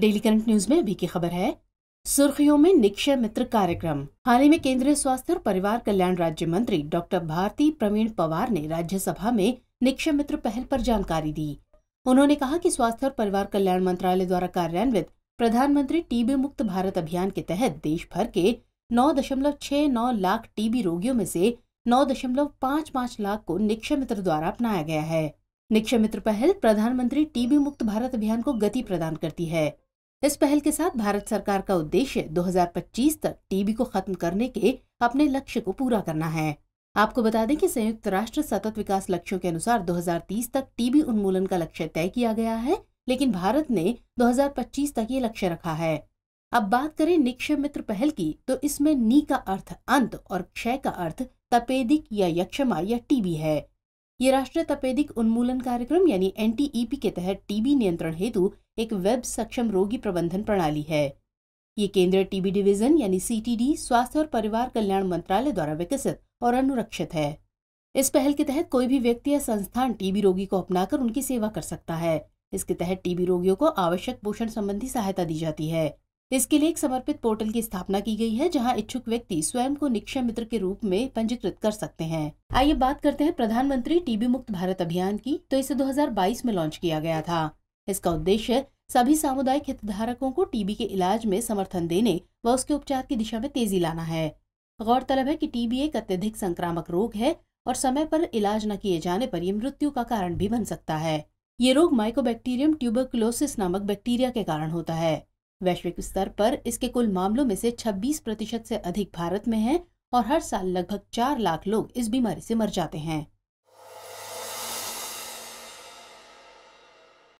daily current news में अभी की खबर है सुर्खियों में निक्षय मित्र कार्यक्रम हाल ही में केंद्रीय स्वास्थ्य और परिवार कल्याण राज्य मंत्री डॉक्टर भारती प्रवीण पवार ने राज्यसभा में निक्षय मित्र पहल पर जानकारी दी उन्होंने कहा कि स्वास्थ्य और परिवार कल्याण मंत्रालय द्वारा कार्यान्वित प्रधानमंत्री टीबी मुक्त भारत अभियान के तहत देश भर के 9.69 लाख टीबी रोगियों में से 9.55 लाख को निक्षय मित्र द्वारा अपनाया गया है निक्षय मित्र पहल प्रधानमंत्री टीबी मुक्त भारत अभियान को गति प्रदान करती है इस पहल के साथ भारत सरकार का उद्देश्य 2025 तक टीबी को खत्म करने के अपने लक्ष्य को पूरा करना है आपको बता दें कि संयुक्त राष्ट्र सतत विकास लक्ष्यों के अनुसार 2030 तक टीबी उन्मूलन का लक्ष्य तय किया गया है लेकिन भारत ने 2025 तक ये लक्ष्य रखा है अब बात करें निक्षय मित्र पहल की तो इसमें नी का अर्थ अंत और क्षय का अर्थ तपेदिक या यक्षमा या टीबी है ये राष्ट्रीय तपेदिक उन्मूलन कार्यक्रम यानी एन के तहत टीबी नियंत्रण हेतु एक वेब सक्षम रोगी प्रबंधन प्रणाली है ये केंद्र टीबी डिवीजन यानी सीटीडी स्वास्थ्य और परिवार कल्याण मंत्रालय द्वारा विकसित और अनुरक्षित है इस पहल के तहत कोई भी व्यक्ति या संस्थान टीबी रोगी को अपनाकर उनकी सेवा कर सकता है इसके तहत टीबी रोगियों को आवश्यक पोषण संबंधी सहायता दी जाती है इसके लिए एक समर्पित पोर्टल की स्थापना की गई है जहां इच्छुक व्यक्ति स्वयं को निक्षय मित्र के रूप में पंजीकृत कर सकते हैं आइए बात करते हैं प्रधानमंत्री टीबी मुक्त भारत अभियान की तो इसे 2022 में लॉन्च किया गया था इसका उद्देश्य सभी सामुदायिक हितधारकों को टीबी के इलाज में समर्थन देने व उसके उपचार की दिशा में तेजी लाना है गौरतलब है कि टीबी एक अत्यधिक संक्रामक रोग है और समय पर इलाज न किए जाने पर यह मृत्यु का कारण भी बन सकता है ये रोग माइकोबैक्टीरियम ट्यूबरक्लोसिस नामक बैक्टीरिया के कारण होता है वैश्विक स्तर पर इसके कुल मामलों में से 26 प्रतिशत से अधिक भारत में है और हर साल लगभग चार लाख लोग इस बीमारी से मर जाते हैं